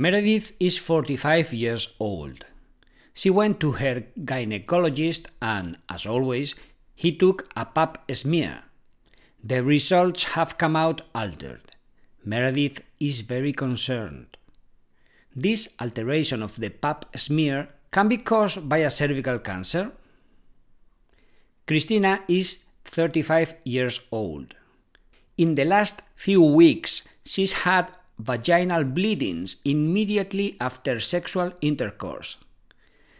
Meredith is 45 years old. She went to her gynecologist and, as always, he took a pap smear. The results have come out altered. Meredith is very concerned. This alteration of the pap smear can be caused by a cervical cancer. Christina is 35 years old. In the last few weeks, she's had vaginal bleedings immediately after sexual intercourse.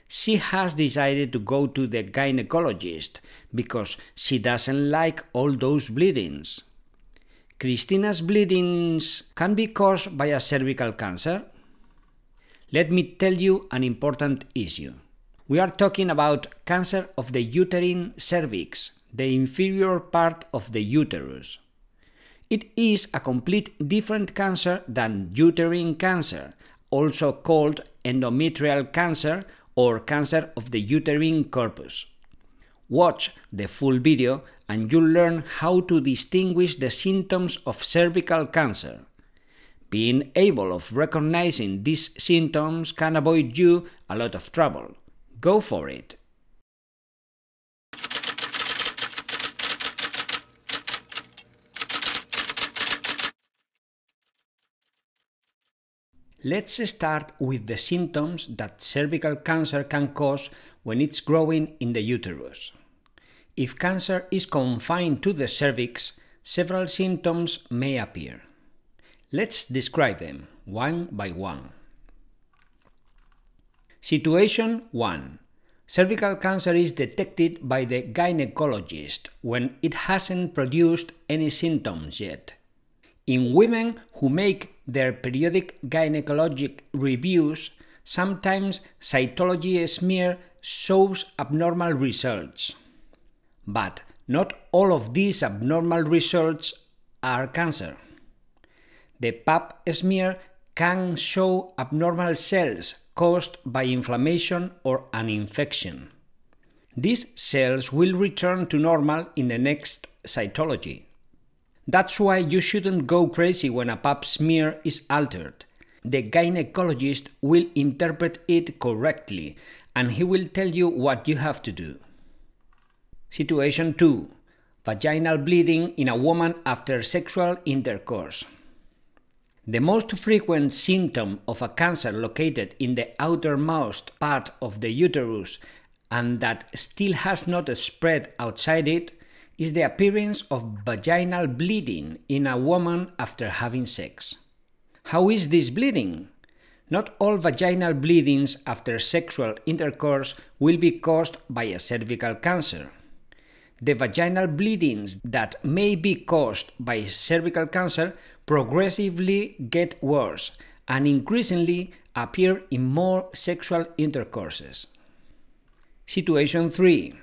She has decided to go to the gynecologist because she doesn't like all those bleedings. Christina's bleedings can be caused by a cervical cancer. Let me tell you an important issue. We are talking about cancer of the uterine cervix, the inferior part of the uterus. It is a complete different cancer than uterine cancer, also called endometrial cancer or cancer of the uterine corpus. Watch the full video and you'll learn how to distinguish the symptoms of cervical cancer. Being able of recognizing these symptoms can avoid you a lot of trouble. Go for it! Let's start with the symptoms that cervical cancer can cause when it's growing in the uterus. If cancer is confined to the cervix, several symptoms may appear. Let's describe them one by one. Situation 1. Cervical cancer is detected by the gynecologist when it hasn't produced any symptoms yet. In women who make their periodic gynecologic reviews, sometimes cytology smear shows abnormal results. But not all of these abnormal results are cancer. The pap smear can show abnormal cells caused by inflammation or an infection. These cells will return to normal in the next cytology. That's why you shouldn't go crazy when a pap smear is altered. The gynecologist will interpret it correctly and he will tell you what you have to do. Situation 2 Vaginal bleeding in a woman after sexual intercourse. The most frequent symptom of a cancer located in the outermost part of the uterus and that still has not spread outside it is the appearance of vaginal bleeding in a woman after having sex. How is this bleeding? Not all vaginal bleedings after sexual intercourse will be caused by a cervical cancer. The vaginal bleedings that may be caused by cervical cancer progressively get worse and increasingly appear in more sexual intercourses. Situation 3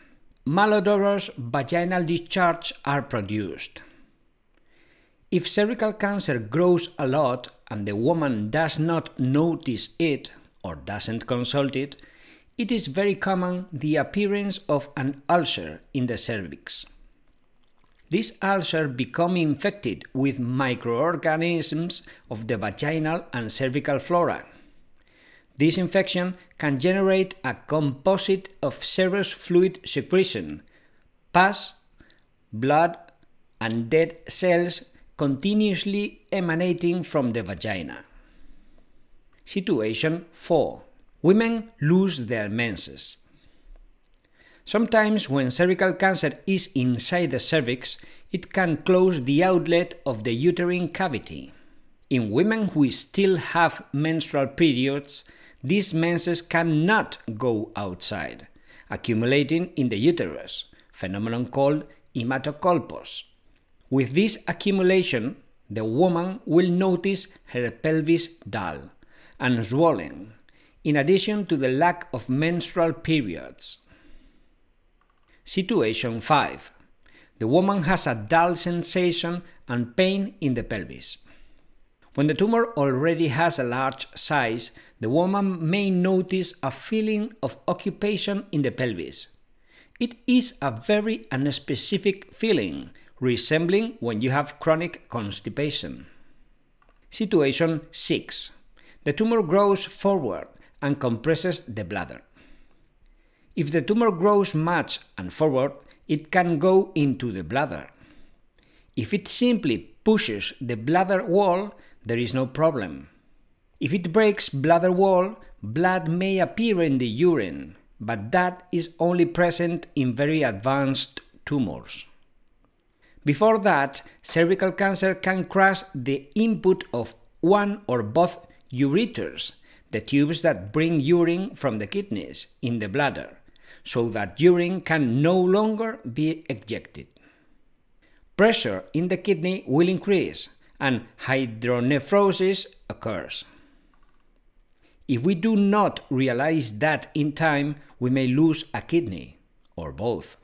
malodorous vaginal discharge are produced. If cervical cancer grows a lot and the woman does not notice it or doesn't consult it, it is very common the appearance of an ulcer in the cervix. This ulcer becomes infected with microorganisms of the vaginal and cervical flora, this infection can generate a composite of serous fluid secretion, pus, blood, and dead cells continuously emanating from the vagina. Situation 4. Women lose their menses. Sometimes, when cervical cancer is inside the cervix, it can close the outlet of the uterine cavity. In women who still have menstrual periods, these menses cannot go outside, accumulating in the uterus, phenomenon called hematocolpos. With this accumulation, the woman will notice her pelvis dull and swollen, in addition to the lack of menstrual periods. Situation 5. The woman has a dull sensation and pain in the pelvis. When the tumor already has a large size, the woman may notice a feeling of occupation in the pelvis. It is a very unspecific feeling, resembling when you have chronic constipation. Situation 6. The tumor grows forward and compresses the bladder. If the tumor grows much and forward, it can go into the bladder. If it simply pushes the bladder wall, there is no problem. If it breaks bladder wall, blood may appear in the urine, but that is only present in very advanced tumors. Before that, cervical cancer can crush the input of one or both ureters, the tubes that bring urine from the kidneys, in the bladder, so that urine can no longer be ejected. Pressure in the kidney will increase, and hydronephrosis occurs. If we do not realize that in time, we may lose a kidney or both.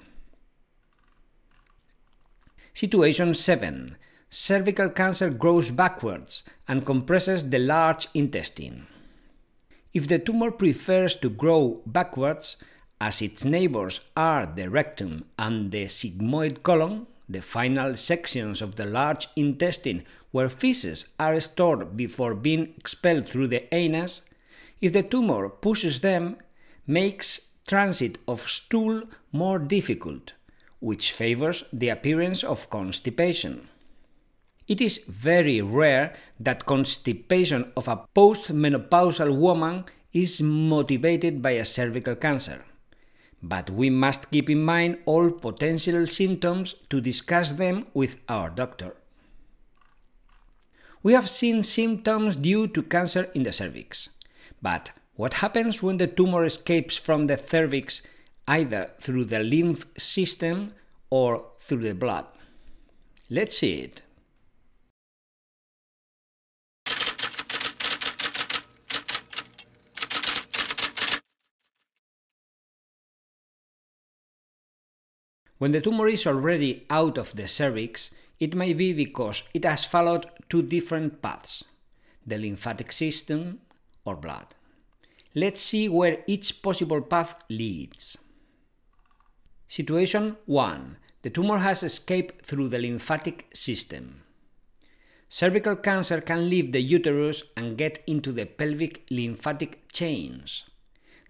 Situation 7. Cervical cancer grows backwards and compresses the large intestine. If the tumor prefers to grow backwards, as its neighbors are the rectum and the sigmoid colon, the final sections of the large intestine where feces are stored before being expelled through the anus, if the tumor pushes them, makes transit of stool more difficult, which favors the appearance of constipation. It is very rare that constipation of a postmenopausal woman is motivated by a cervical cancer. But we must keep in mind all potential symptoms to discuss them with our doctor. We have seen symptoms due to cancer in the cervix. But what happens when the tumor escapes from the cervix either through the lymph system or through the blood? Let's see it. When the tumor is already out of the cervix, it may be because it has followed two different paths the lymphatic system or blood. Let's see where each possible path leads. Situation 1. The tumor has escaped through the lymphatic system. Cervical cancer can leave the uterus and get into the pelvic lymphatic chains.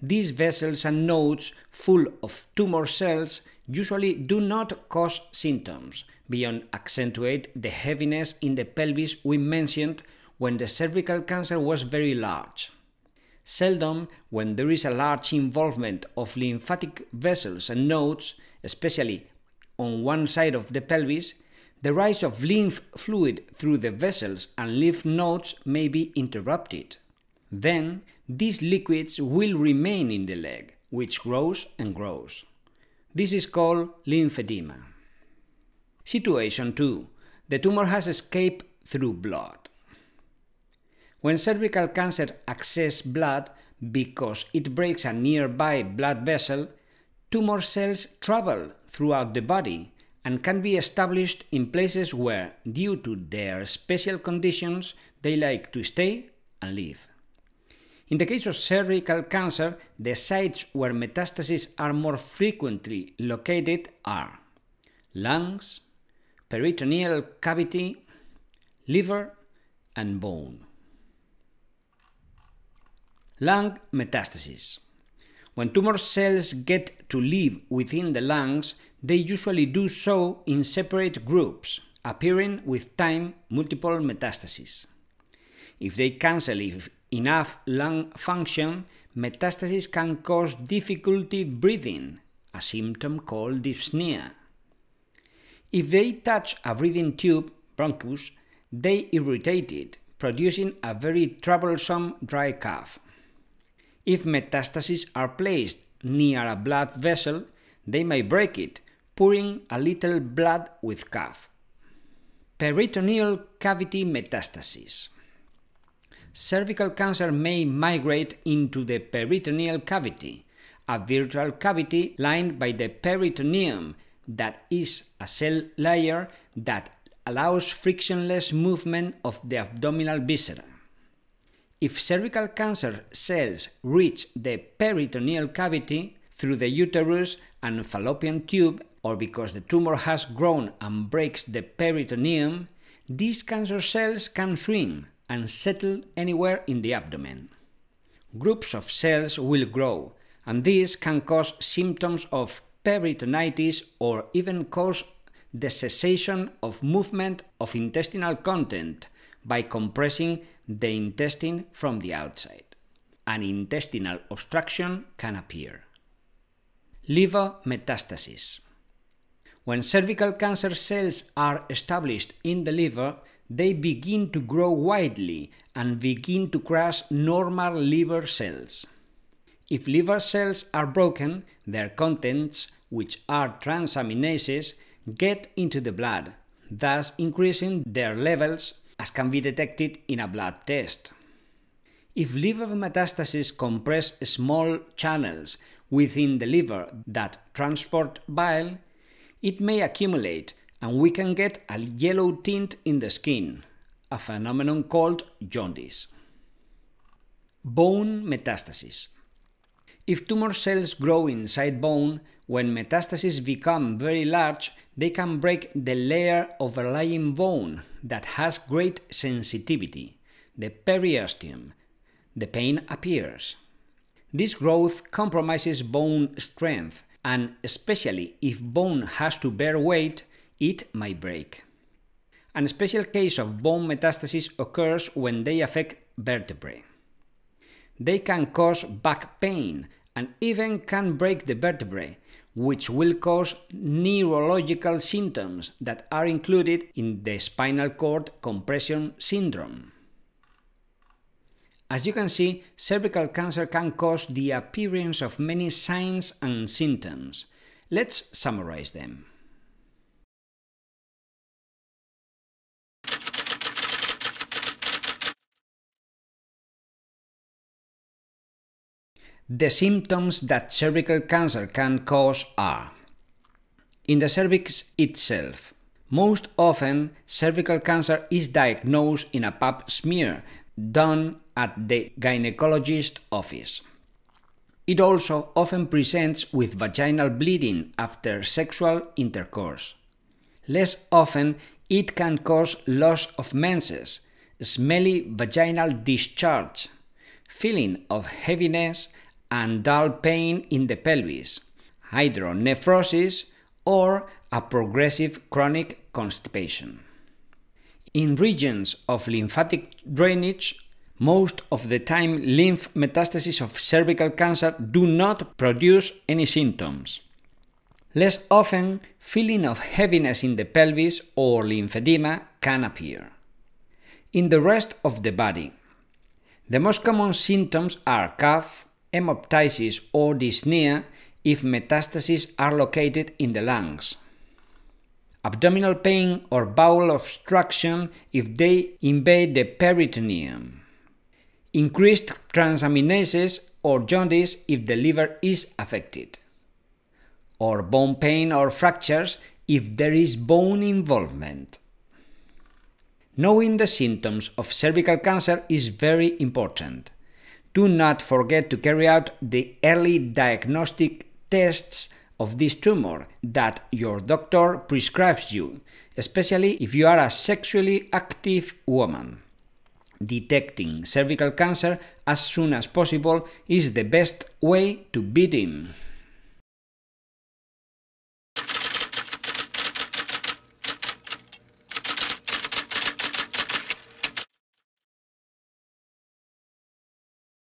These vessels and nodes full of tumor cells usually do not cause symptoms, beyond accentuate the heaviness in the pelvis we mentioned when the cervical cancer was very large. Seldom when there is a large involvement of lymphatic vessels and nodes, especially on one side of the pelvis, the rise of lymph fluid through the vessels and lymph nodes may be interrupted. Then, these liquids will remain in the leg, which grows and grows. This is called lymphedema. Situation 2. The tumor has escaped through blood. When cervical cancer accesses blood because it breaks a nearby blood vessel, tumor cells travel throughout the body and can be established in places where, due to their special conditions, they like to stay and live. In the case of cervical cancer, the sites where metastases are more frequently located are lungs, peritoneal cavity, liver, and bone. Lung metastasis. When tumor cells get to live within the lungs, they usually do so in separate groups, appearing with time multiple metastases. If they cancel enough lung function, metastasis can cause difficulty breathing, a symptom called dyspnea. If they touch a breathing tube, bronchus, they irritate it, producing a very troublesome dry cough. If metastases are placed near a blood vessel, they may break it, pouring a little blood with cough. Peritoneal cavity metastases. Cervical cancer may migrate into the peritoneal cavity, a virtual cavity lined by the peritoneum that is a cell layer that allows frictionless movement of the abdominal viscera. If cervical cancer cells reach the peritoneal cavity through the uterus and fallopian tube, or because the tumor has grown and breaks the peritoneum, these cancer cells can swim and settle anywhere in the abdomen. Groups of cells will grow, and this can cause symptoms of peritonitis or even cause the cessation of movement of intestinal content by compressing the intestine from the outside. An intestinal obstruction can appear. Liver metastasis. When cervical cancer cells are established in the liver, they begin to grow widely and begin to crush normal liver cells. If liver cells are broken, their contents, which are transaminases, get into the blood, thus increasing their levels as can be detected in a blood test. If liver metastases compress small channels within the liver that transport bile, it may accumulate and we can get a yellow tint in the skin, a phenomenon called jaundice. Bone metastasis. If tumor cells grow inside bone, when metastases become very large, they can break the layer of lying bone that has great sensitivity, the periosteum. The pain appears. This growth compromises bone strength, and especially if bone has to bear weight, it may break. A special case of bone metastasis occurs when they affect vertebrae. They can cause back pain and even can break the vertebrae, which will cause neurological symptoms that are included in the spinal cord compression syndrome. As you can see, cervical cancer can cause the appearance of many signs and symptoms. Let's summarize them. The symptoms that cervical cancer can cause are in the cervix itself. Most often, cervical cancer is diagnosed in a pap smear done at the gynecologist's office. It also often presents with vaginal bleeding after sexual intercourse. Less often, it can cause loss of menses, smelly vaginal discharge, feeling of heaviness and dull pain in the pelvis, hydronephrosis, or a progressive chronic constipation. In regions of lymphatic drainage, most of the time lymph metastases of cervical cancer do not produce any symptoms. Less often, feeling of heaviness in the pelvis or lymphedema can appear. In the rest of the body, the most common symptoms are cough, hemoptysis or dyspnea if metastases are located in the lungs. Abdominal pain or bowel obstruction if they invade the peritoneum. Increased transaminases or jaundice if the liver is affected. Or bone pain or fractures if there is bone involvement. Knowing the symptoms of cervical cancer is very important. Do not forget to carry out the early diagnostic tests of this tumor that your doctor prescribes you, especially if you are a sexually active woman. Detecting cervical cancer as soon as possible is the best way to beat him.